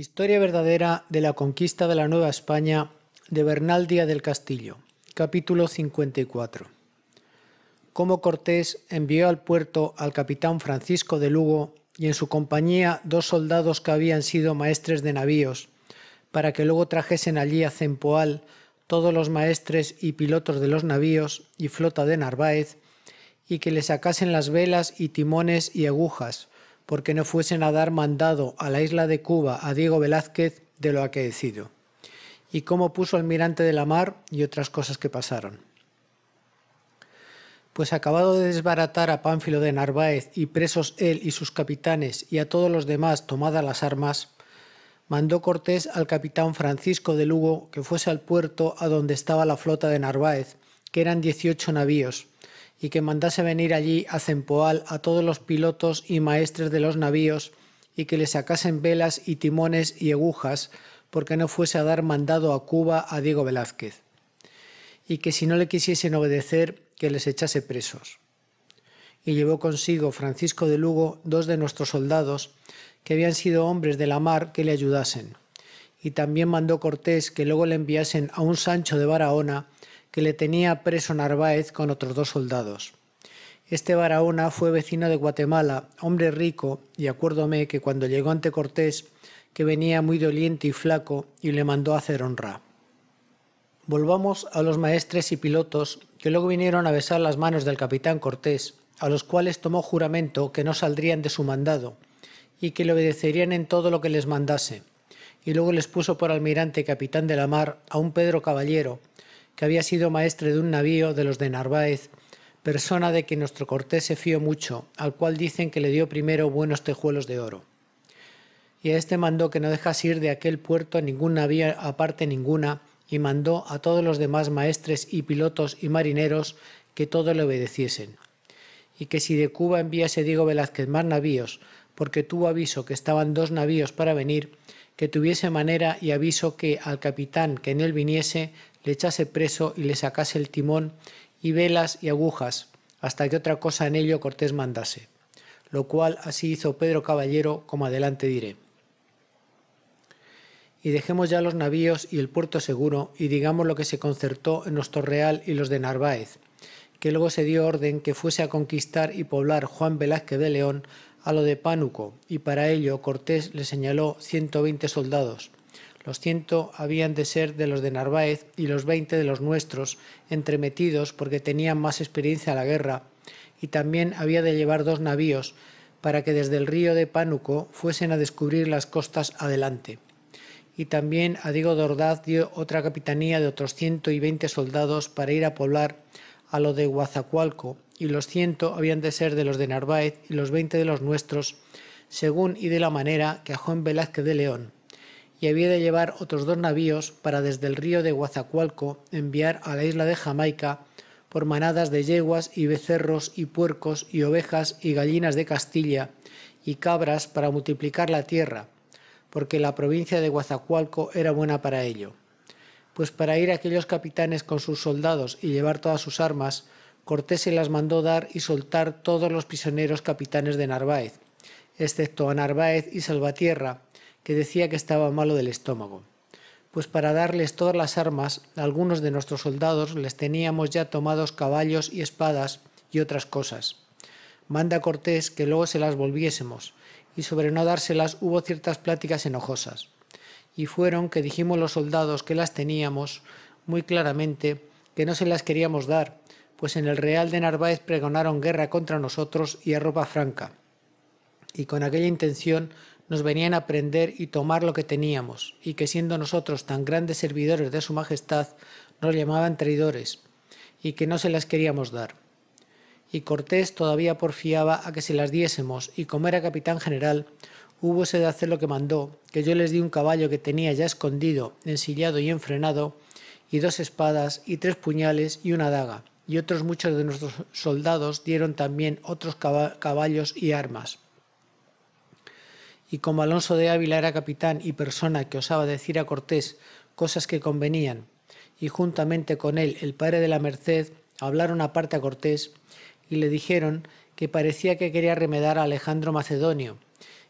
Historia verdadera de la conquista de la Nueva España de Bernal del Castillo, capítulo 54. Cómo Cortés envió al puerto al capitán Francisco de Lugo y en su compañía dos soldados que habían sido maestres de navíos, para que luego trajesen allí a Cempoal todos los maestres y pilotos de los navíos y flota de Narváez, y que le sacasen las velas y timones y agujas, porque no fuesen a dar mandado a la isla de Cuba a Diego Velázquez de lo acaecido, y cómo puso almirante de la mar y otras cosas que pasaron. Pues acabado de desbaratar a Pánfilo de Narváez y presos él y sus capitanes y a todos los demás tomadas las armas, mandó Cortés al capitán Francisco de Lugo que fuese al puerto a donde estaba la flota de Narváez, que eran 18 navíos, y que mandase venir allí a Cempoal a todos los pilotos y maestres de los navíos, y que le sacasen velas y timones y agujas, porque no fuese a dar mandado a Cuba a Diego Velázquez, y que si no le quisiesen obedecer, que les echase presos. Y llevó consigo Francisco de Lugo dos de nuestros soldados, que habían sido hombres de la mar, que le ayudasen. Y también mandó Cortés que luego le enviasen a un Sancho de Barahona, que le tenía preso Narváez con otros dos soldados. Este Barahona fue vecino de Guatemala, hombre rico, y acuérdome que cuando llegó ante Cortés, que venía muy doliente y flaco, y le mandó hacer honra. Volvamos a los maestres y pilotos que luego vinieron a besar las manos del capitán Cortés, a los cuales tomó juramento que no saldrían de su mandado, y que le obedecerían en todo lo que les mandase. Y luego les puso por almirante capitán de la mar a un Pedro Caballero, que había sido maestre de un navío de los de Narváez, persona de que nuestro Cortés se fió mucho, al cual dicen que le dio primero buenos tejuelos de oro. Y a este mandó que no dejase ir de aquel puerto ningún navío aparte ninguna, y mandó a todos los demás maestres y pilotos y marineros que todo le obedeciesen. Y que si de Cuba enviase Diego Velázquez más navíos, porque tuvo aviso que estaban dos navíos para venir, que tuviese manera y aviso que al capitán que en él viniese le echase preso y le sacase el timón y velas y agujas, hasta que otra cosa en ello Cortés mandase. Lo cual así hizo Pedro Caballero, como adelante diré. Y dejemos ya los navíos y el puerto seguro, y digamos lo que se concertó en nuestro Real y los de Narváez, que luego se dio orden que fuese a conquistar y poblar Juan Velázquez de León a lo de Pánuco, y para ello Cortés le señaló 120 soldados, los ciento habían de ser de los de Narváez y los veinte de los nuestros, entremetidos porque tenían más experiencia a la guerra, y también había de llevar dos navíos para que desde el río de Pánuco fuesen a descubrir las costas adelante. Y también a Diego de dio otra capitanía de otros ciento y veinte soldados para ir a poblar a lo de Guazacualco, y los ciento habían de ser de los de Narváez y los veinte de los nuestros, según y de la manera que a Juan Velázquez de León y había de llevar otros dos navíos para desde el río de Guazacualco enviar a la isla de Jamaica por manadas de yeguas y becerros y puercos y ovejas y gallinas de Castilla y cabras para multiplicar la tierra, porque la provincia de Guazacualco era buena para ello. Pues para ir aquellos capitanes con sus soldados y llevar todas sus armas, Cortés se las mandó dar y soltar todos los prisioneros capitanes de Narváez, excepto a Narváez y Salvatierra, que decía que estaba malo del estómago. Pues para darles todas las armas, algunos de nuestros soldados les teníamos ya tomados caballos y espadas y otras cosas. Manda Cortés que luego se las volviésemos, y sobre no dárselas hubo ciertas pláticas enojosas. Y fueron que dijimos los soldados que las teníamos muy claramente que no se las queríamos dar, pues en el Real de Narváez pregonaron guerra contra nosotros y a ropa franca. Y con aquella intención nos venían a aprender y tomar lo que teníamos, y que siendo nosotros tan grandes servidores de Su Majestad, nos llamaban traidores, y que no se las queríamos dar. Y Cortés todavía porfiaba a que se las diésemos, y como era capitán general, húbose de hacer lo que mandó, que yo les di un caballo que tenía ya escondido, ensillado y enfrenado, y dos espadas, y tres puñales, y una daga, y otros muchos de nuestros soldados dieron también otros caballos y armas y como Alonso de Ávila era capitán y persona que osaba decir a Cortés cosas que convenían, y juntamente con él el padre de la Merced, hablaron aparte a Cortés y le dijeron que parecía que quería remedar a Alejandro Macedonio,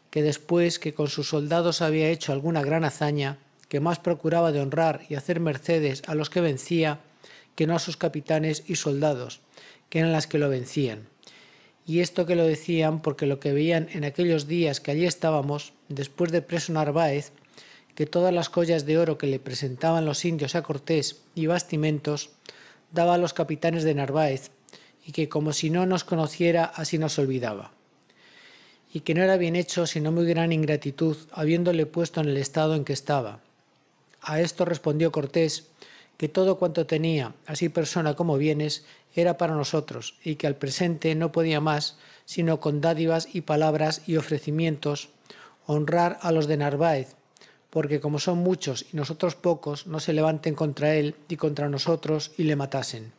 que después que con sus soldados había hecho alguna gran hazaña, que más procuraba de honrar y hacer mercedes a los que vencía, que no a sus capitanes y soldados, que eran las que lo vencían. Y esto que lo decían porque lo que veían en aquellos días que allí estábamos, después de preso Narváez, que todas las joyas de oro que le presentaban los indios a Cortés y bastimentos, daba a los capitanes de Narváez, y que como si no nos conociera así nos olvidaba. Y que no era bien hecho sino muy gran ingratitud, habiéndole puesto en el estado en que estaba. A esto respondió Cortés que todo cuanto tenía, así persona como bienes, era para nosotros, y que al presente no podía más, sino con dádivas y palabras y ofrecimientos, honrar a los de Narváez, porque como son muchos y nosotros pocos, no se levanten contra él y contra nosotros y le matasen.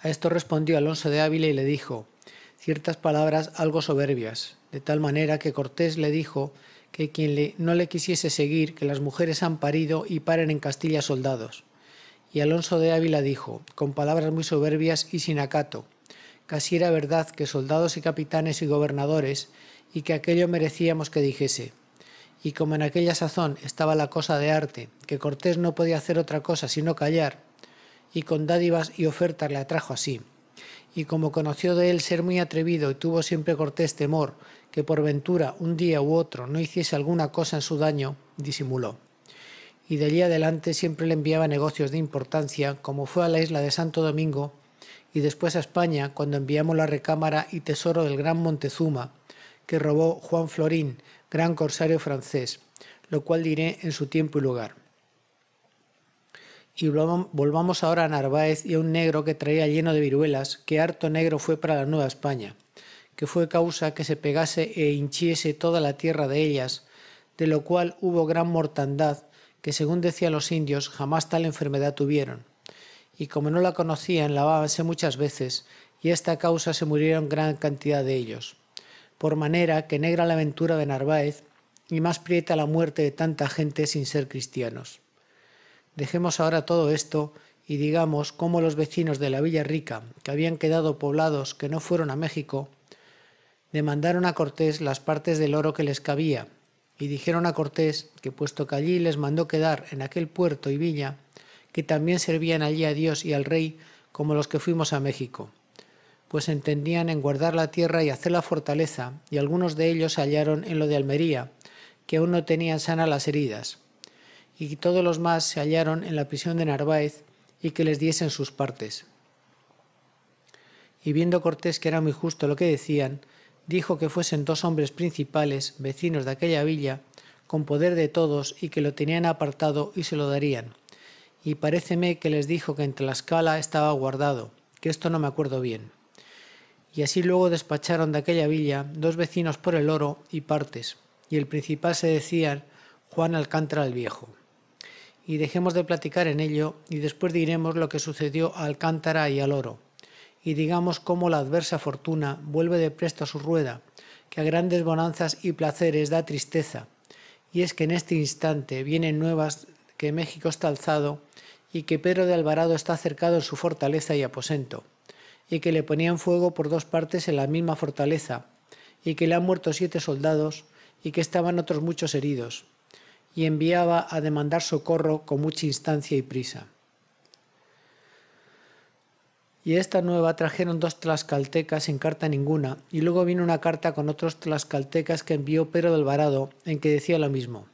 A esto respondió Alonso de Ávila y le dijo ciertas palabras algo soberbias, de tal manera que Cortés le dijo que quien le, no le quisiese seguir, que las mujeres han parido y paren en Castilla soldados. Y Alonso de Ávila dijo, con palabras muy soberbias y sin acato, casi era verdad que soldados y capitanes y gobernadores, y que aquello merecíamos que dijese. Y como en aquella sazón estaba la cosa de arte, que Cortés no podía hacer otra cosa sino callar, y con dádivas y ofertas le atrajo así, y como conoció de él ser muy atrevido y tuvo siempre cortés temor que por ventura un día u otro no hiciese alguna cosa en su daño, disimuló. Y de allí adelante siempre le enviaba negocios de importancia, como fue a la isla de Santo Domingo y después a España cuando enviamos la recámara y tesoro del gran Montezuma, que robó Juan Florín, gran corsario francés, lo cual diré en su tiempo y lugar y volvamos ahora a Narváez y a un negro que traía lleno de viruelas, que harto negro fue para la Nueva España, que fue causa que se pegase e hinchiese toda la tierra de ellas, de lo cual hubo gran mortandad, que según decían los indios jamás tal enfermedad tuvieron. Y como no la conocían, lavábanse muchas veces, y a esta causa se murieron gran cantidad de ellos. Por manera que negra la aventura de Narváez, y más prieta la muerte de tanta gente sin ser cristianos. Dejemos ahora todo esto y digamos cómo los vecinos de la Villa Rica, que habían quedado poblados que no fueron a México, demandaron a Cortés las partes del oro que les cabía, y dijeron a Cortés que puesto que allí les mandó quedar en aquel puerto y villa, que también servían allí a Dios y al rey como los que fuimos a México, pues entendían en guardar la tierra y hacer la fortaleza, y algunos de ellos hallaron en lo de Almería, que aún no tenían sana las heridas, y todos los más se hallaron en la prisión de Narváez y que les diesen sus partes. Y viendo Cortés que era muy justo lo que decían, dijo que fuesen dos hombres principales, vecinos de aquella villa, con poder de todos y que lo tenían apartado y se lo darían. Y paréceme que les dijo que en Tlaxcala estaba guardado, que esto no me acuerdo bien. Y así luego despacharon de aquella villa dos vecinos por el oro y partes, y el principal se decía Juan Alcántara el Viejo y dejemos de platicar en ello y después diremos lo que sucedió a Alcántara y al oro, y digamos cómo la adversa fortuna vuelve de presto a su rueda, que a grandes bonanzas y placeres da tristeza, y es que en este instante vienen nuevas que México está alzado y que Pedro de Alvarado está cercado en su fortaleza y aposento, y que le ponían fuego por dos partes en la misma fortaleza, y que le han muerto siete soldados, y que estaban otros muchos heridos, y enviaba a demandar socorro con mucha instancia y prisa. Y esta nueva trajeron dos tlaxcaltecas sin carta ninguna, y luego vino una carta con otros tlaxcaltecas que envió Pedro de Alvarado, en que decía lo mismo.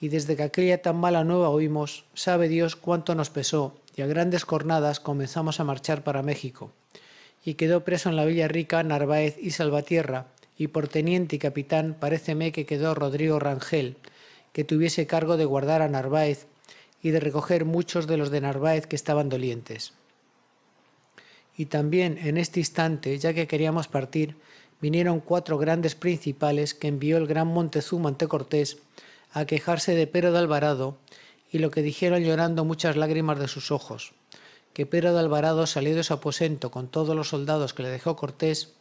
Y desde que aquella tan mala nueva oímos, sabe Dios cuánto nos pesó, y a grandes cornadas comenzamos a marchar para México. Y quedó preso en la Villa Rica Narváez y Salvatierra, y por teniente y capitán paréceme que quedó Rodrigo Rangel, que tuviese cargo de guardar a Narváez y de recoger muchos de los de Narváez que estaban dolientes. Y también en este instante, ya que queríamos partir, vinieron cuatro grandes principales que envió el gran Montezuma ante Cortés a quejarse de Pedro de Alvarado y lo que dijeron llorando muchas lágrimas de sus ojos, que Pedro de Alvarado salió de su aposento con todos los soldados que le dejó Cortés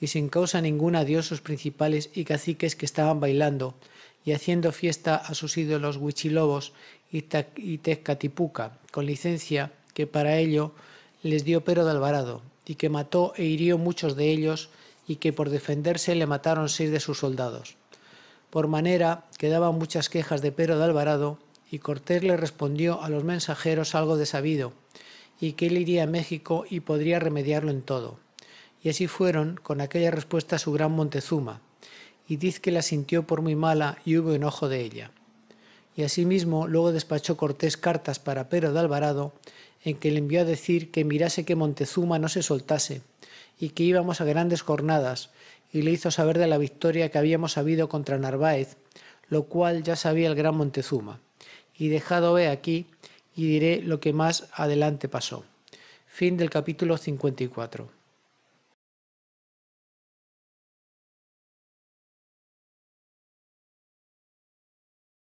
y sin causa ninguna dio sus principales y caciques que estaban bailando y haciendo fiesta a sus ídolos Huichilobos y, Tezcatipuca, con licencia que para ello les dio Pero de Alvarado, y que mató e hirió muchos de ellos, y que por defenderse le mataron seis de sus soldados. Por manera que daban muchas quejas de Pero de Alvarado, y Cortés le respondió a los mensajeros algo de sabido, y que él iría a México y podría remediarlo en todo. Y así fueron con aquella respuesta su gran Montezuma, y diz que la sintió por muy mala y hubo enojo de ella. Y asimismo luego despachó Cortés cartas para Pedro de Alvarado, en que le envió a decir que mirase que Montezuma no se soltase, y que íbamos a grandes jornadas, y le hizo saber de la victoria que habíamos habido contra Narváez, lo cual ya sabía el gran Montezuma. Y dejado he aquí, y diré lo que más adelante pasó. Fin del capítulo 54.